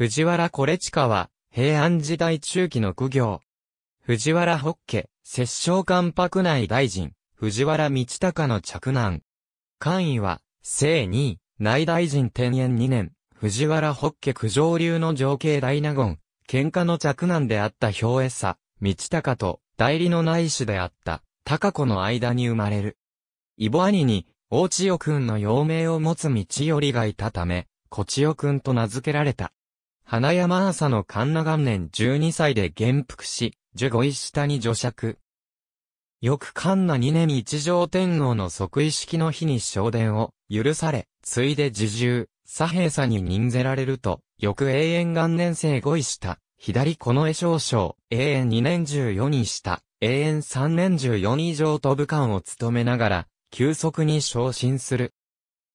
藤原これチは、平安時代中期の苦行。藤原北家、摂政官白内大臣、藤原道隆の着難。官位は、正二位、内大臣天元2年、藤原北家九条流の情景大納言、喧嘩の着難であった兵衛佐、道隆と、代理の内主であった、隆子の間に生まれる。イボ兄に、大千代君の幼名を持つ道よりがいたため、小千代君と名付けられた。花山朝の神奈元年12歳で元服し、15位下に除爵。翌神奈2年一条天皇の即位式の日に昇殿を許され、ついで自重、左平さに任ぜられると、翌永遠元年生5位下、左この絵少将、永遠2年14に下、永遠3年14以上と武官を務めながら、急速に昇進する。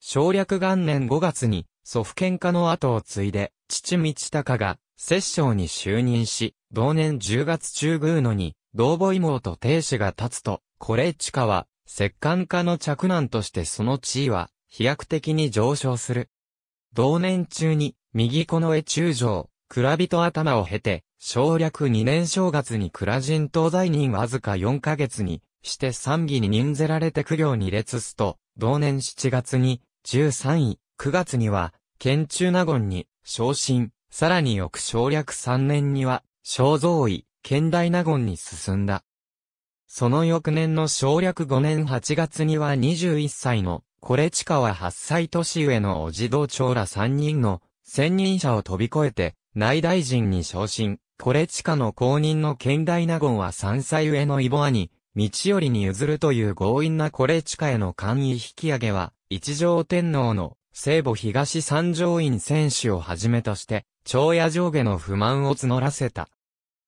省略元年5月に、祖父喧嘩の後を継いで、父道隆が、摂政に就任し、同年10月中宮野に、同母妹亭主が立つと、これ地下は、摂関家の嫡男としてその地位は、飛躍的に上昇する。同年中に、右この絵中将、蔵人頭を経て、省略2年正月に蔵人東西人わずか4ヶ月に、して参議に任ぜられて苦行に列すと、同年7月に、13位、9月には、県中納言に昇進、さらに翌省略3年には、小蔵位、県大納言に進んだ。その翌年の省略5年8月には21歳の、これ近は8歳年上のお児童長ら3人の、専任者を飛び越えて、内大臣に昇進、これ近の公認の県大納言は3歳上のイボアに、道よりに譲るという強引なこれ近への官位引き上げは、一条天皇の聖母東三条院選手をはじめとして、長野上下の不満を募らせた。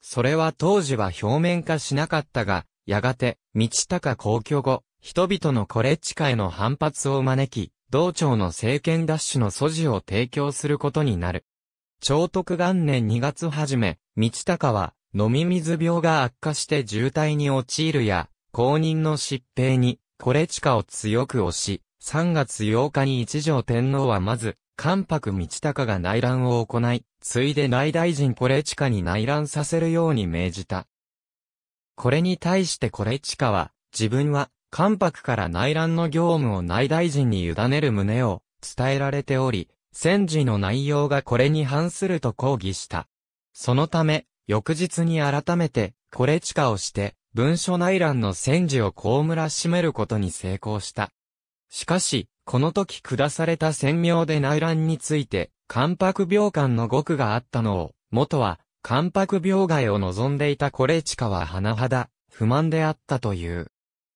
それは当時は表面化しなかったが、やがて、道高公共後、人々のコレッカへの反発を招き、道庁の政権奪取の素地を提供することになる。長徳元年2月はじめ、道高は、飲み水病が悪化して渋滞に陥るや、公認の疾病に、コレチカを強く押し、3月8日に一条天皇はまず、関白道隆が内乱を行い、ついで内大臣コレチカに内乱させるように命じた。これに対してコレチカは、自分は、関白から内乱の業務を内大臣に委ねる旨を伝えられており、戦時の内容がこれに反すると抗議した。そのため、翌日に改めて、コレチカをして、文書内乱の戦時をこむらしめることに成功した。しかし、この時下された戦名で内乱について、関白病患の語句があったのを、元は、関白病害を望んでいたコレチカは甚だ、不満であったという。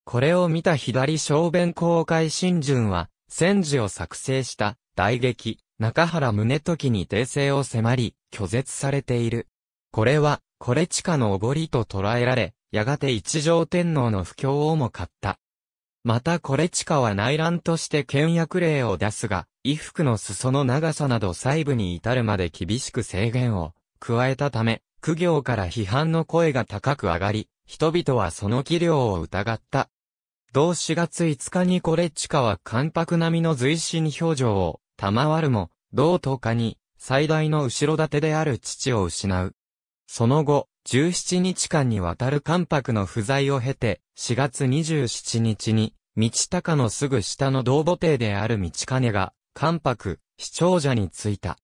これを見た左小弁公開新順は、戦時を作成した、大劇、中原宗時に訂正を迫り、拒絶されている。これは、コレチカのおごりと捉えられ、やがて一条天皇の不況をも買った。またコレチカは内乱として倹約令を出すが、衣服の裾の長さなど細部に至るまで厳しく制限を加えたため、苦行から批判の声が高く上がり、人々はその器量を疑った。同4月5日にコレチカは関白並みの随身表情を賜るも、同10日に最大の後ろ盾である父を失う。その後、17日間にわたる関白の不在を経て、4月27日に、道高のすぐ下の道母邸である道金が、関白、市長者についた。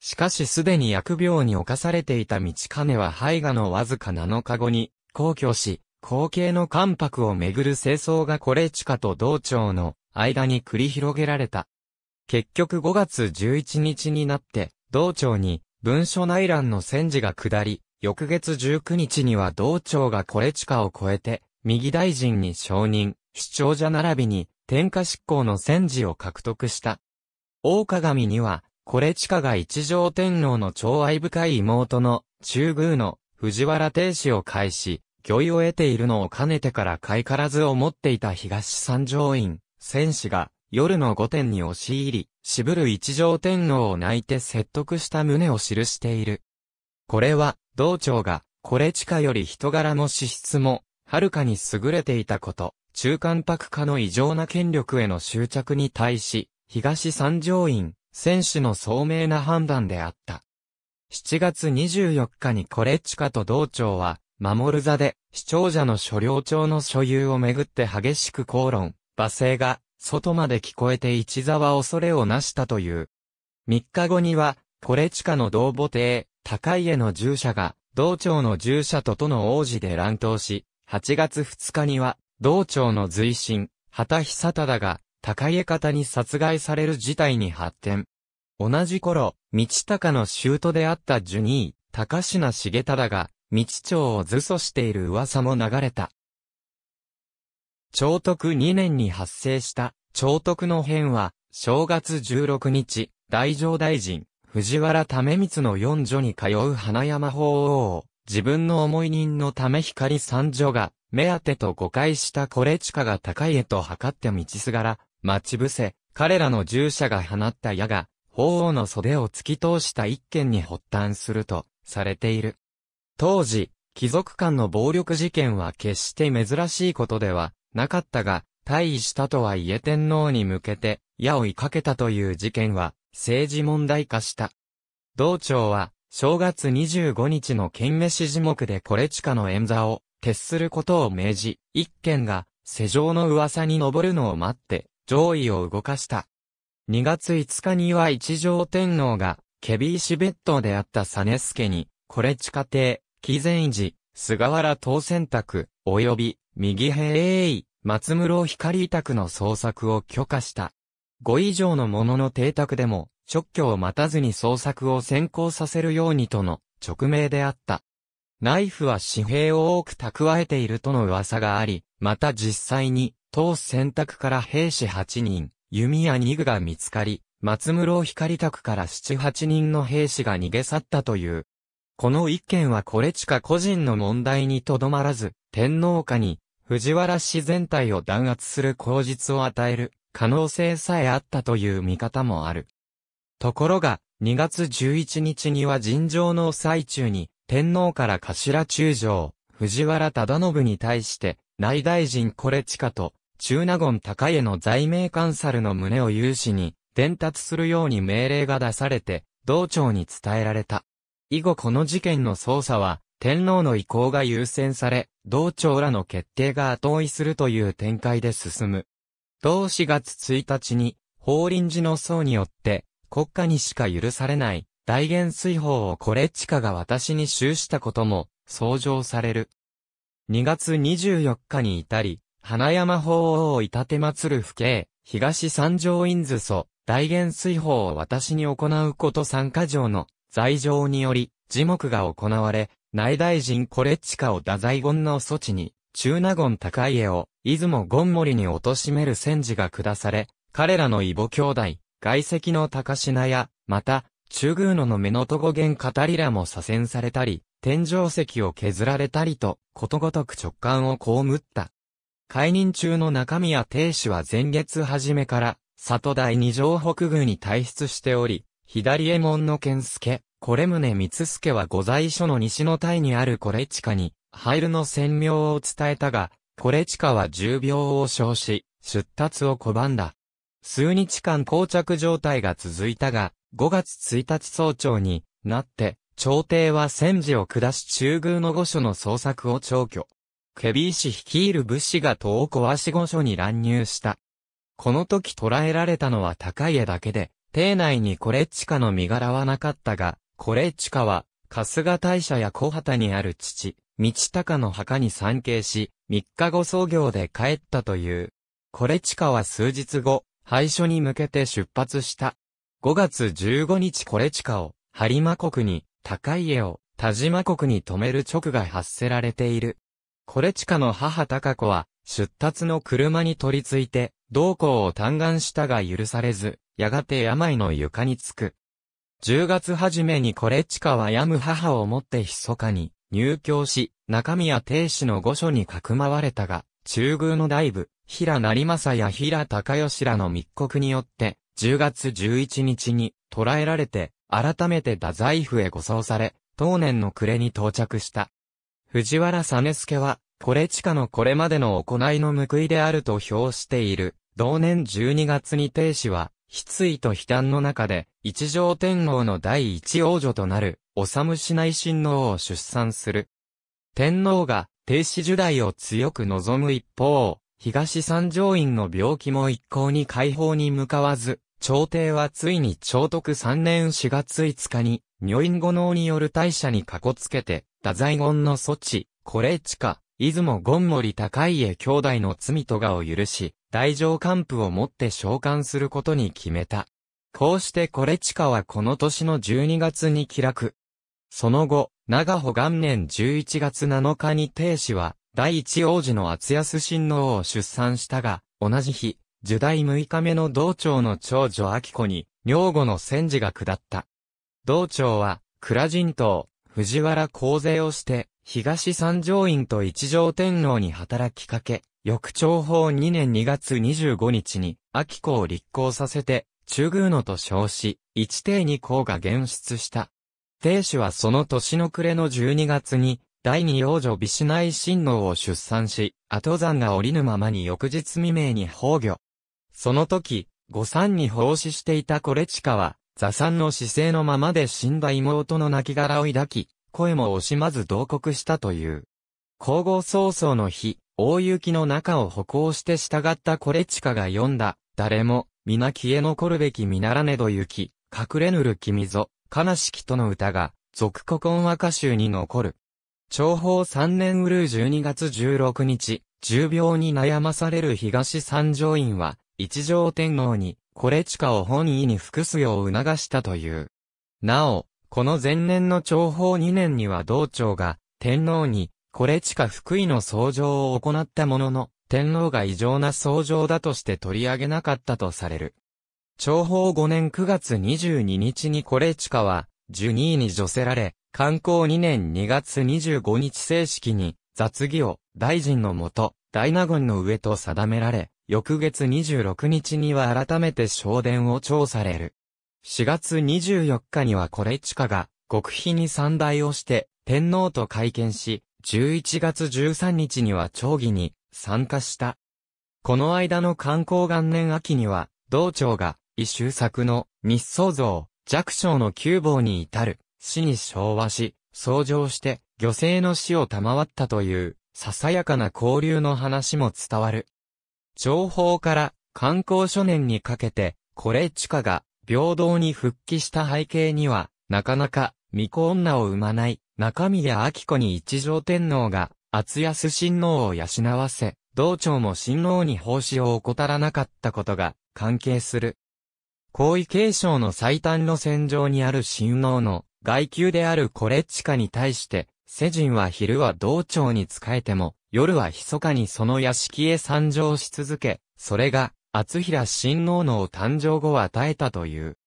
しかしすでに薬病に侵されていた道金は肺がのわずか7日後に、皇居し、後継の関白をめぐる清掃がこれ地下と道庁の間に繰り広げられた。結局5月11日になって、道庁に文書内覧の戦時が下り、翌月19日には道庁がコレチカを超えて、右大臣に承認、主張者並びに、天下執行の戦時を獲得した。大鏡には、コレチカが一条天皇の寵愛深い妹の、中宮の藤原定子を介し、御意を得ているのを兼ねてからいからずを持っていた東三条院、戦士が、夜の御殿に押し入り、渋る一条天皇を泣いて説得した旨を記している。これは、道長が、これ地下より人柄も資質も、はるかに優れていたこと、中間パク化の異常な権力への執着に対し、東三条院、選手の聡明な判断であった。7月24日にコレチカと道長は、守る座で、視聴者の所領帳の所有をめぐって激しく口論、罵声が、外まで聞こえて一座は恐れをなしたという。3日後には、コレチカの同母邸、高家の従者が、道長の従者と都の王子で乱闘し、8月2日には、道長の随身、畑久忠が、高家方に殺害される事態に発展。同じ頃、道高の舅であったジュニー、高品重忠が、道長を図祖している噂も流れた。長徳2年に発生した、長徳の変は、正月16日、大乗大臣、藤原為光の四女に通う花山法王、を、自分の思い人のため光三女が、目当てと誤解したこれ地下が高いへと測って道すがら、待ち伏せ、彼らの従者が放った矢が、法王の袖を突き通した一件に発端すると、されている。当時、貴族間の暴力事件は決して珍しいことではなかったが、退位したとはいえ天皇に向けて矢を追いかけたという事件は政治問題化した。道庁は、正月25日の県飯地目でコレチカの演座を、徹することを命じ、一件が、世情の噂に上るのを待って、上位を動かした。2月5日には一条天皇が、ケビーシベットであったサネスケに、コレチカ帝、紀善寺、菅原当選択、及び、右平衛、松室光委託の捜索を許可した。5以上のものの邸宅でも、直居を待たずに捜索を先行させるようにとの直命であった。ナイフは紙幣を多く蓄えているとの噂があり、また実際に、当選択から兵士8人、弓や二具が見つかり、松室光宅から7、8人の兵士が逃げ去ったという。この一件はこれちか個人の問題にとどまらず、天皇家に、藤原氏全体を弾圧する口実を与える可能性さえあったという見方もある。ところが、2月11日には尋常の最中に、天皇から頭中将、藤原忠信に対して、内大臣これ地下と、中納言高家の在名監査の旨を有志に、伝達するように命令が出されて、道庁に伝えられた。以後この事件の捜査は、天皇の意向が優先され、道庁らの決定が後追いするという展開で進む。同4月1日に、法輪寺の僧によって、国家にしか許されない、大元水法をこれチカが私に修したことも、創乗される。2月24日に至り、花山法王をいたてつる府警、東三条院図祖、大元水法を私に行うこと参加条の、罪状により、樹木が行われ、内大臣コレッチカを太宰権の措置に、中納言高家を、出雲ゴンモリに貶める戦時が下され、彼らの異母兄弟、外籍の高品や、また、中宮野の目のとご源タリらも左遷されたり、天井石を削られたりと、ことごとく直感をこむった。解任中の中宮亭主は前月初めから、里大二条北宮に退出しており、左衛門の健介、これ宗光助は御在所の西の隊にあるこれ地下に、ハイルの戦名を伝えたが、コレチカは重病を称し、出立を拒んだ。数日間膠着状態が続いたが、5月1日早朝になって、朝廷は戦時を下し中宮の御所の捜索を調挙。ケビー氏率いる武士が東小足御所に乱入した。この時捕らえられたのは高家だけで、邸内にコレッチカの身柄はなかったが、コレッチカは、春日大社や小畑にある父、道高の墓に参詣し、三日後創業で帰ったという。これ地下は数日後、廃所に向けて出発した。5月15日これ地下を、播間国に、高家を、田島国に止める直が発せられている。これ地下の母高子は、出立の車に取り付いて、同行を嘆願したが許されず、やがて病の床につく。10月初めにコレチカは病む母をもって密かに、入教し、中宮定氏の御所にかくまわれたが、中宮の大部、平成政や平高義らの密告によって、10月11日に捕らえられて、改めて太宰府へ護送され、当年の暮れに到着した。藤原実助は、これ地下のこれまでの行いの報いであると評している。同年12月に定氏は、失意と悲嘆の中で、一条天皇の第一王女となる、さむしない親王を出産する。天皇が、停止時代を強く望む一方、東三条院の病気も一向に解放に向かわず、朝廷はついに朝徳三年4月5日に、女院五能による大社にかこつけて、太宰言の措置、これ地下、出雲権森高家兄弟の罪とがを許し、大乗官府をもって召喚することに決めた。こうしてこれ地下はこの年の12月に気楽、その後、長保元年11月7日に定子は、第一王子の厚安親王を出産したが、同じ日、受代6日目の道長の長女秋子に、女後の戦時が下った。道長は、倉人東、藤原公勢をして、東三条院と一条天皇に働きかけ、翌朝法2年2月25日に、秋子を立候させて、中宮野と称し、一帝二皇が現出した。亭主はその年の暮れの12月に、第二王女美子内親王を出産し、後山が降りぬままに翌日未明に崩御。その時、御三に奉仕していたコレチカは、座山の姿勢のままで死んだ妹の亡骸を抱き、声も惜しまず同国したという。皇后早々の日、大雪の中を歩行して従ったコレチカが読んだ、誰も、皆消え残るべき見ならねど雪、隠れぬる君ぞ、悲しきとの歌が、続古今和歌集に残る。長宝3年うるう12月16日、重病に悩まされる東三条院は、一条天皇に、これ地下を本意に服すよう促したという。なお、この前年の長宝2年には道長が、天皇に、これ地下福井の創上を行ったものの、天皇が異常な創上だとして取り上げなかったとされる。長宝5年9月22日にコレチカは、ジュニーに除せられ、観光2年2月25日正式に、雑技を大臣のもと、大納言の上と定められ、翌月26日には改めて昇殿を調される。4月24日にはコレチカが、極秘に三代をして、天皇と会見し、11月13日には長儀に参加した。この間の観光元年秋には、道庁が異臭作の密相像、弱小の窮乏に至る、死に昭和し、創造して、漁政の死を賜ったという、ささやかな交流の話も伝わる。情報から、観光初年にかけて、これ地下が、平等に復帰した背景には、なかなか、巫女女を生まない、中宮明子に一条天皇が、厚安親王を養わせ、道長も親王に奉仕を怠らなかったことが、関係する。皇位継承の最短路線上にある親王の外宮であるコレッチカに対して、世人は昼は道長に仕えても、夜は密かにその屋敷へ参上し続け、それが、厚平親王の誕生後与えたという。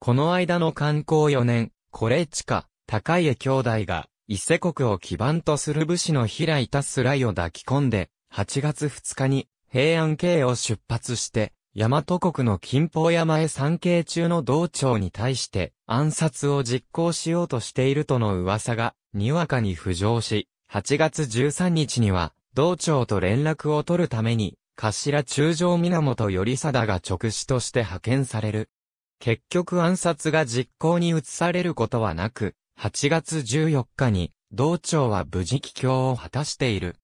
この間の観光4年、コレッチカ、高家兄弟が、伊勢国を基盤とする武士の平いたすらいを抱き込んで、8月2日に、平安京を出発して、大和国の金峰山へ参詣中の道長に対して暗殺を実行しようとしているとの噂が、にわかに浮上し、8月13日には、道長と連絡を取るために、頭中将源頼貞が直使として派遣される。結局暗殺が実行に移されることはなく、8月14日に、道長は無事帰郷を果たしている。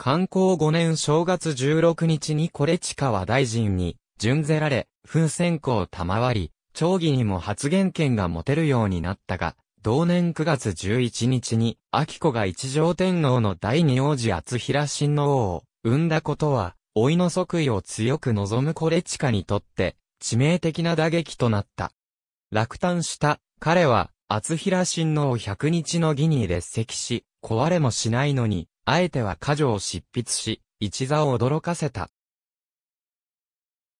観光5年正月16日にコレチカは大臣に、準ぜられ、風船校を賜り、町議にも発言権が持てるようになったが、同年9月11日に、秋子が一条天皇の第二王子厚平親王を生んだことは、老いの即位を強く望むコレチカにとって、致命的な打撃となった。落胆した彼は、厚平親王100日の儀に列席し、壊れもしないのに、あえては過剰を執筆し、一座を驚かせた。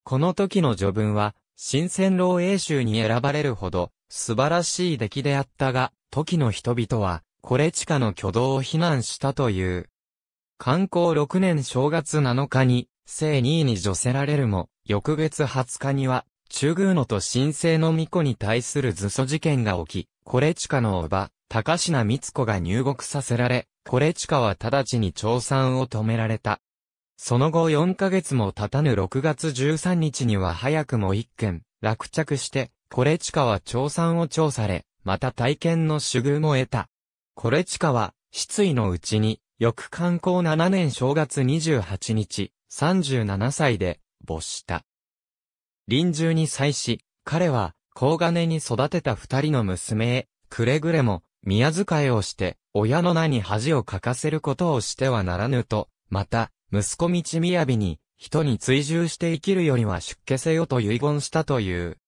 この時の序文は、新鮮老英集に選ばれるほど、素晴らしい出来であったが、時の人々は、これ地下の挙動を非難したという。観光6年正月7日に、聖2位に除せられるも、翌月20日には、中宮のと神聖の巫女に対する図書事件が起き、これ地下のおば、高品光子が入国させられ、コレチカは直ちに調産を止められた。その後4ヶ月も経たぬ6月13日には早くも一件、落着して、コレチカは調産を調査れ、また体験の主遇も得た。コレチカは、失意のうちに、翌観光7年正月28日、37歳で、没した。臨終に際し、彼は、高金に育てた二人の娘へ、くれぐれも、宮遣いをして、親の名に恥をかかせることをしてはならぬと、また、息子道びに、人に追従して生きるよりは出家せよと遺言したという。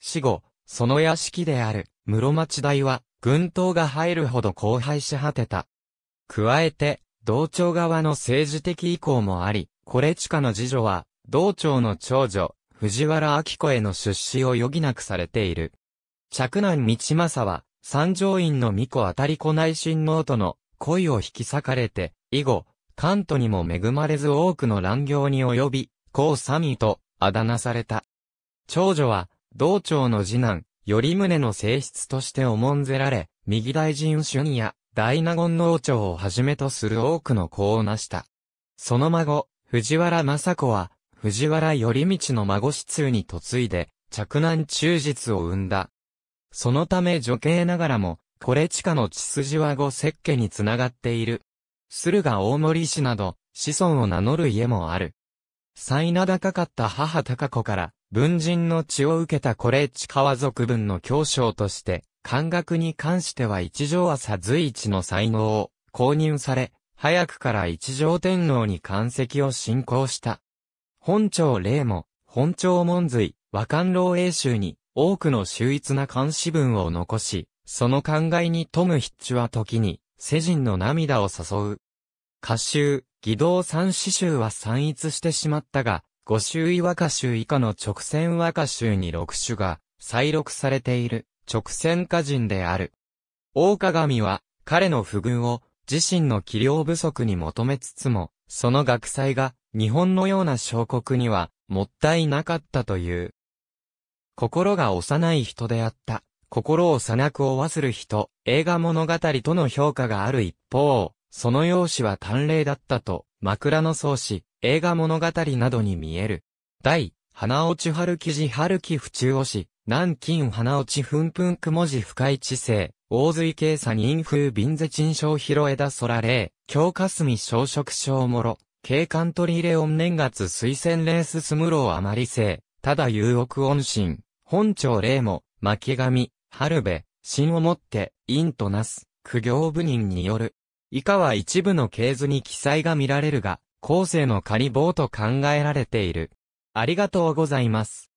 死後、その屋敷である、室町大は、軍刀が入るほど荒廃し果てた。加えて、道長側の政治的意向もあり、これ地下の次女は、道長の長女、藤原明子への出資を余儀なくされている。着難道政は、三条院の巫女当たりこ内親王との恋を引き裂かれて、以後、関東にも恵まれず多くの乱行に及び、高三位とあだ名された。長女は、道長の次男、頼宗の性質として重んぜられ、右大臣主義や大納言の王朝をはじめとする多くの子を成した。その孫、藤原政子は、藤原頼道の孫子通に嫁いで、着難忠実を生んだ。そのため女系ながらも、これ地下の血筋は後石家につながっている。駿河大森氏など、子孫を名乗る家もある。才名高かった母高子から、文人の血を受けたこれ地下川族分の教匠として、漢学に関しては一条朝随一の才能を公認され、早くから一条天皇に漢籍を進行した。本朝霊も、本朝門髄、和漢老英州に、多くの秀逸な監視文を残し、その考えに富む筆致は時に、世人の涙を誘う。歌集、義道三詩集は散逸してしまったが、五周位和歌集以下の直線和歌集に六種が再録されている直線歌人である。大鏡は彼の不遇を自身の器量不足に求めつつも、その学祭が日本のような小国にはもったいなかったという。心が幼い人であった。心を幼くおわする人、映画物語との評価がある一方、その容姿は短麗だったと、枕草子、映画物語などに見える。第、花落ち春記事春季府中押し、南京花落ちふんぷんく文字深い知性、大髄計算人風瓶ゼ珍小広枝空霊、京霞小食小諸、景観取り入れ温年月推薦レーススムローあまり性、ただ誘惑音心。本庁霊も、巻紙春部、信をもって、陰となす、苦行部人による。以下は一部の系図に記載が見られるが、後世の仮棒と考えられている。ありがとうございます。